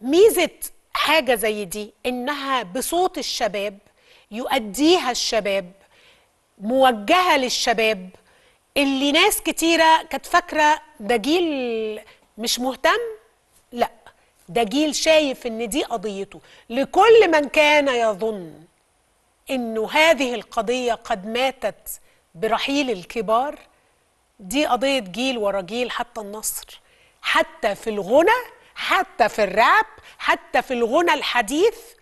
ميزه حاجه زي دي انها بصوت الشباب يؤديها الشباب موجهه للشباب اللي ناس كتيره كانت فاكره ده جيل مش مهتم لا ده جيل شايف ان دي قضيته لكل من كان يظن انه هذه القضيه قد ماتت برحيل الكبار دي قضيه جيل ورا جيل حتى النصر حتى في الغنى حتى في الراب حتى في الغنى الحديث